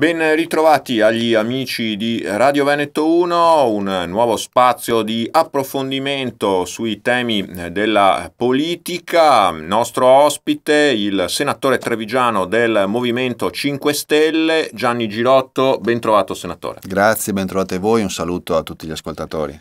Ben ritrovati agli amici di Radio Veneto 1, un nuovo spazio di approfondimento sui temi della politica. Nostro ospite, il senatore trevigiano del Movimento 5 Stelle, Gianni Girotto. Ben trovato, senatore. Grazie, ben trovate voi. Un saluto a tutti gli ascoltatori.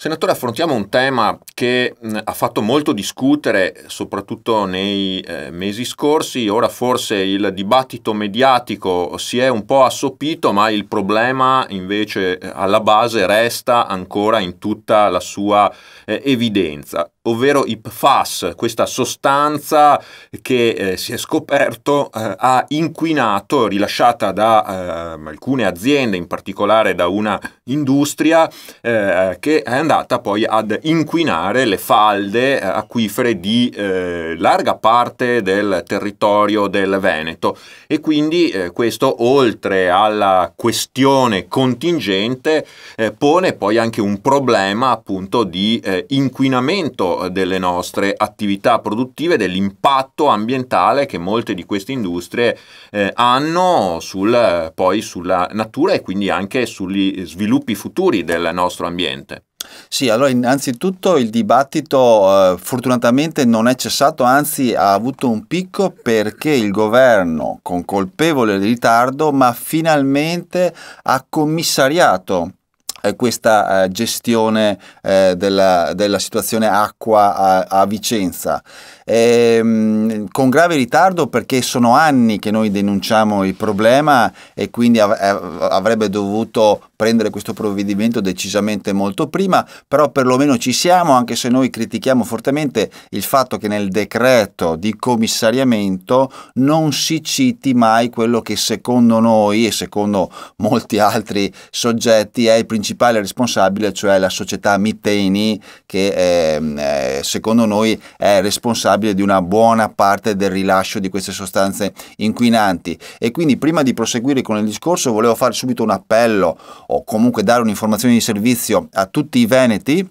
Senatore, affrontiamo un tema che mh, mm, ha fatto molto discutere, soprattutto nei eh, mesi scorsi. Ora forse il dibattito mediatico si è un po' assopito, ma il problema invece eh, alla base resta ancora in tutta la sua eh, evidenza ovvero i PFAS, questa sostanza che eh, si è scoperto eh, ha inquinato, rilasciata da eh, alcune aziende, in particolare da una industria, eh, che è andata poi ad inquinare le falde eh, acquifere di eh, larga parte del territorio del Veneto. E quindi questo, oltre alla questione contingente, pone poi anche un problema appunto di inquinamento delle nostre attività produttive, dell'impatto ambientale che molte di queste industrie eh, hanno sul, poi sulla natura e quindi anche sugli sviluppi futuri del nostro ambiente. Sì, allora innanzitutto il dibattito eh, fortunatamente non è cessato, anzi ha avuto un picco perché il governo, con colpevole ritardo, ma finalmente ha commissariato eh, questa eh, gestione eh, della, della, situazione acqua a, a Vicenza. E, ehm, con grave ritardo perché sono anni che noi denunciamo il problema e quindi avrebbe dovuto prendere questo provvedimento decisamente molto prima, però perlomeno ci siamo, anche se noi critichiamo fortemente il fatto che nel decreto di commissariamento non si citi mai quello che secondo noi e secondo molti altri soggetti è il principale responsabile, cioè la società Miteni, che è, ehm, eh, secondo noi è responsabile di una buona parte del rilascio di queste sostanze inquinanti. E quindi prima di proseguire con il discorso volevo fare subito un appello o comunque dare un'informazione di servizio a tutti i veneti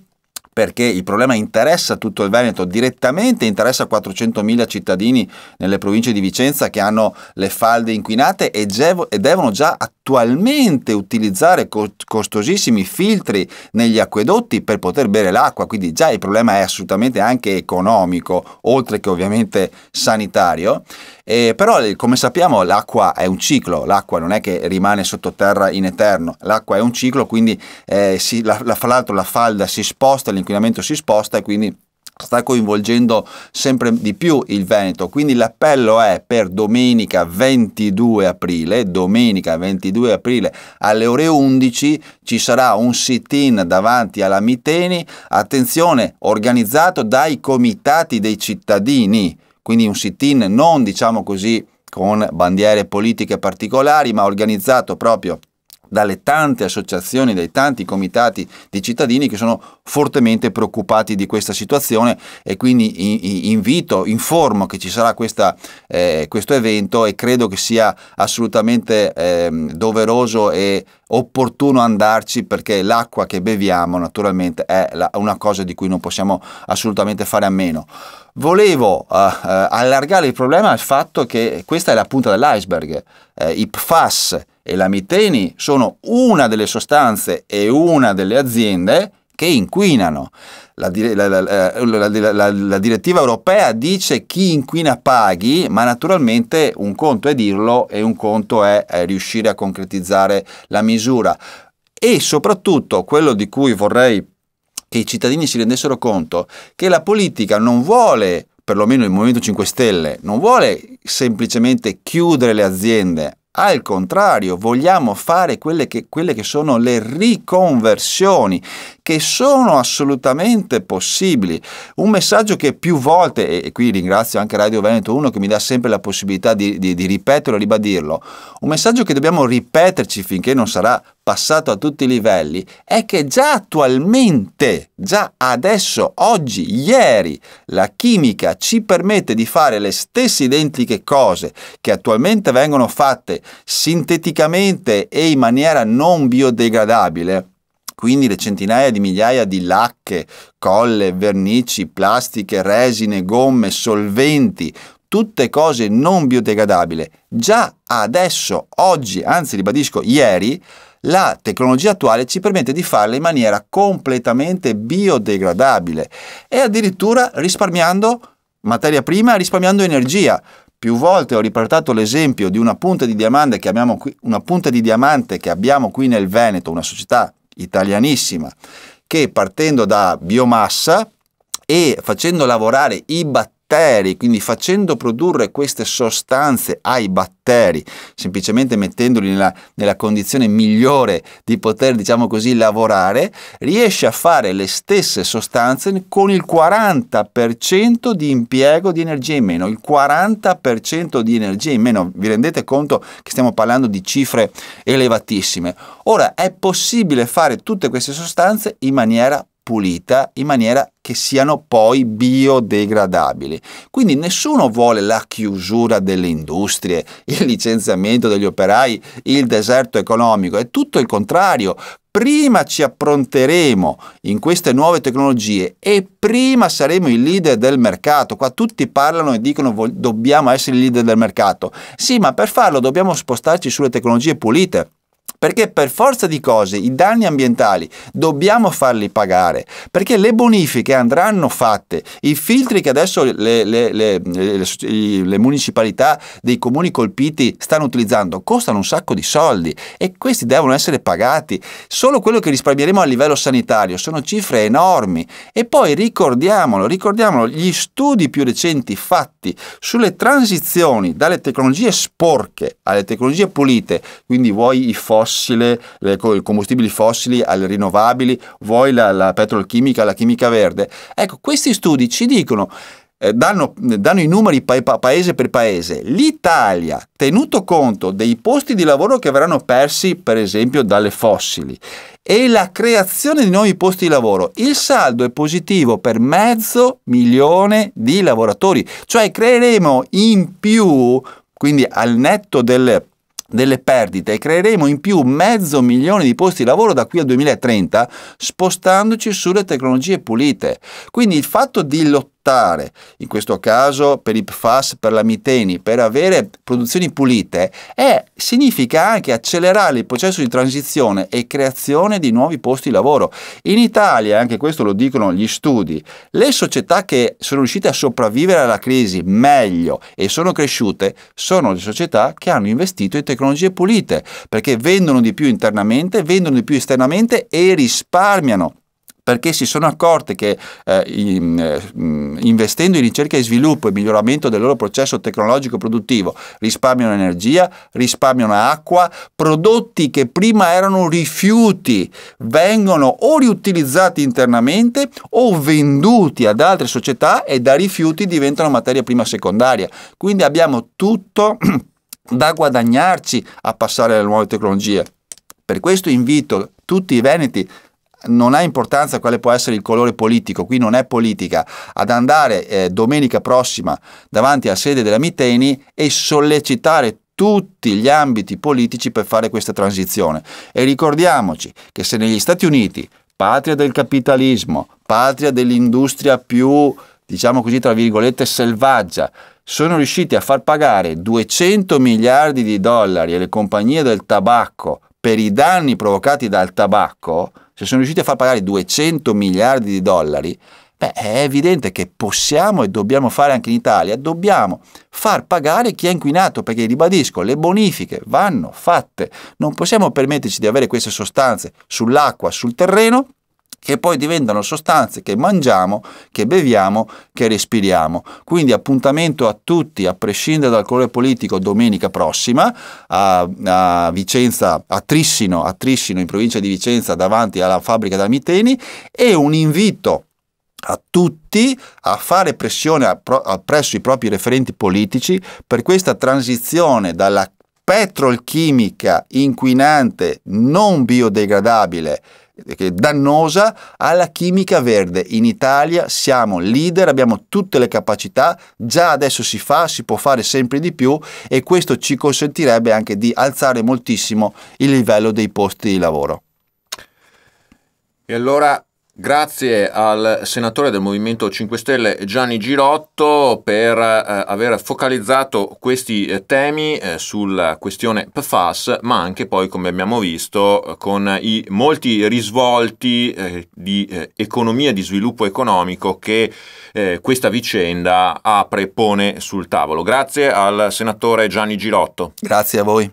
perché il problema interessa tutto il Veneto direttamente, interessa 400.000 cittadini nelle province di Vicenza che hanno le falde inquinate e, e devono già attualmente utilizzare co costosissimi filtri negli acquedotti per poter bere l'acqua, quindi già il problema è assolutamente anche economico, oltre che ovviamente sanitario. Eh, però come sappiamo l'acqua è un ciclo, l'acqua non è che rimane sottoterra in eterno, l'acqua è un ciclo, quindi eh, si, la, la, fra l'altro la falda si sposta all'interno l'inquinamento si sposta e quindi sta coinvolgendo sempre di più il Veneto, quindi l'appello è per domenica 22 aprile, domenica 22 aprile alle ore 11 ci sarà un sit-in davanti alla Miteni, attenzione, organizzato dai comitati dei cittadini, quindi un sit-in non diciamo così con bandiere politiche particolari, ma organizzato proprio dalle tante associazioni, dai tanti comitati di cittadini che sono fortemente preoccupati di questa situazione e quindi invito, informo che ci sarà questa, eh, questo evento e credo che sia assolutamente eh, doveroso e opportuno andarci perché l'acqua che beviamo naturalmente è la, una cosa di cui non possiamo assolutamente fare a meno. Volevo uh, allargare il problema al fatto che questa è la punta dell'iceberg. Uh, I PFAS e la miteni sono una delle sostanze e una delle aziende che inquinano. La, la, la, la, direttiva europea dice chi inquina paghi, ma naturalmente un conto è dirlo e un conto è, è riuscire a concretizzare la misura. E soprattutto quello di cui vorrei che i cittadini si rendessero conto, che la politica non vuole perlomeno il Movimento 5 Stelle, non vuole semplicemente chiudere le aziende, al contrario, vogliamo fare quelle che, quelle che, sono le riconversioni, che sono assolutamente possibili. Un messaggio che più volte, e qui ringrazio anche Radio Veneto 1 che mi dà sempre la possibilità di, di, di ripeterlo e ribadirlo, un messaggio che dobbiamo ripeterci finché non sarà passato a tutti i livelli è che già attualmente, già adesso, oggi, ieri, la chimica ci permette di fare le stesse identiche cose che attualmente vengono fatte sinteticamente e in maniera non biodegradabile quindi le centinaia di migliaia di lacche, colle, vernici, plastiche, resine, gomme, solventi, tutte cose non biodegradabili. Già adesso, oggi, anzi ribadisco ieri, la tecnologia attuale ci permette di farle in maniera completamente biodegradabile e addirittura risparmiando materia prima, risparmiando energia. Più volte ho riportato l'esempio di una punta di diamante che abbiamo qui, di diamante che abbiamo qui nel Veneto, una società italianissima, che partendo da biomassa, e facendo lavorare i batteri batteri, quindi facendo produrre queste sostanze ai batteri, semplicemente mettendoli nella, nella condizione migliore di poter, diciamo così, lavorare, riesce a fare le stesse sostanze con il 40% di impiego di energia in meno, il 40% di energia in meno, vi rendete conto che stiamo parlando di cifre elevatissime. Ora è possibile fare tutte queste sostanze in maniera pulita in maniera che siano poi biodegradabili. Quindi nessuno vuole la chiusura delle industrie, il licenziamento degli operai, il deserto economico, è tutto il contrario. Prima ci appronteremo in queste nuove tecnologie e prima saremo i leader del mercato. Qua tutti parlano e dicono dobbiamo essere i leader del mercato. Sì, ma per farlo dobbiamo spostarci sulle tecnologie pulite perché per forza di cose i danni ambientali dobbiamo farli pagare, perché le bonifiche andranno fatte, i filtri che adesso le, le, le, le municipalità dei comuni colpiti stanno utilizzando costano un sacco di soldi e questi devono essere pagati. Solo quello che risparmieremo a livello sanitario sono cifre enormi e poi ricordiamolo, ricordiamolo, gli studi più recenti fatti sulle transizioni dalle tecnologie sporche alle tecnologie pulite, quindi vuoi i fossili, fossile, eh, i combustibili fossili alle rinnovabili, vuoi la, la petrolchimica, la chimica verde. Ecco, questi studi ci dicono eh, Danno, danno, i numeri pa pa paese per paese. L'Italia, tenuto conto dei posti di lavoro che verranno persi, per esempio, dalle fossili e la creazione di nuovi posti di lavoro, il saldo è positivo per mezzo milione di lavoratori, cioè creeremo in più, quindi al netto del delle perdite e creeremo in più mezzo milione di posti di lavoro da qui al 2030 spostandoci sulle tecnologie pulite. Quindi il fatto di lottare trattare, in questo caso per i PFAS, per la miteni, per avere produzioni pulite, è, eh, significa anche accelerare il processo di transizione e creazione di nuovi posti di lavoro. In Italia, anche questo lo dicono gli studi, le società che sono riuscite a sopravvivere alla crisi meglio e sono cresciute sono le società che hanno investito in tecnologie pulite, perché vendono di più internamente, vendono di più esternamente e risparmiano perché si sono accorte che eh, in, eh, investendo in ricerca e sviluppo e miglioramento del loro processo tecnologico produttivo risparmiano energia, risparmiano acqua, prodotti che prima erano rifiuti vengono o riutilizzati internamente o venduti ad altre società e da rifiuti diventano materia prima secondaria. Quindi abbiamo tutto da guadagnarci a passare alle nuove tecnologie. Per questo invito tutti i veneti non ha importanza quale può essere il colore politico, qui non è politica, ad andare eh, domenica prossima davanti alla sede della Miteni e sollecitare tutti gli ambiti politici per fare questa transizione. E ricordiamoci che se negli Stati Uniti, patria del capitalismo, patria dell'industria più, diciamo così, tra virgolette, selvaggia, sono riusciti a far pagare 200 miliardi di dollari alle compagnie del tabacco per i danni provocati dal tabacco, se sono riusciti a far pagare 200 miliardi di dollari, beh, è evidente che possiamo e dobbiamo fare anche in Italia, dobbiamo far pagare chi è inquinato, perché ribadisco, le bonifiche vanno fatte, non possiamo permetterci di avere queste sostanze sull'acqua, sul terreno, che poi diventano sostanze che mangiamo, che beviamo, che respiriamo. Quindi appuntamento a tutti, a prescindere dal colore politico, domenica prossima a, a Vicenza, a Trissino, a Trissino in provincia di Vicenza davanti alla fabbrica da Miteni, e un invito a tutti a fare pressione presso i propri referenti politici per questa transizione dalla petrolchimica inquinante non biodegradabile dannosa alla chimica verde. In Italia siamo leader, abbiamo tutte le capacità, già adesso si fa, si può fare sempre di più e questo ci consentirebbe anche di alzare moltissimo il livello dei posti di lavoro. E allora Grazie al senatore del Movimento 5 Stelle Gianni Girotto per eh, aver focalizzato questi eh, temi eh, sulla questione PFAS, ma anche poi, come abbiamo visto, con i molti risvolti eh, di eh, economia e di sviluppo economico che eh, questa vicenda apre e pone sul tavolo. Grazie al senatore Gianni Girotto. Grazie a voi.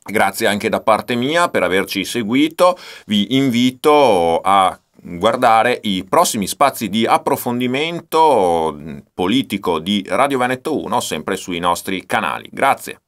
Grazie anche da parte mia per averci seguito. Vi invito a guardare i prossimi spazi di approfondimento mm, politico di Radio Veneto 1 sempre sui nostri canali. Grazie.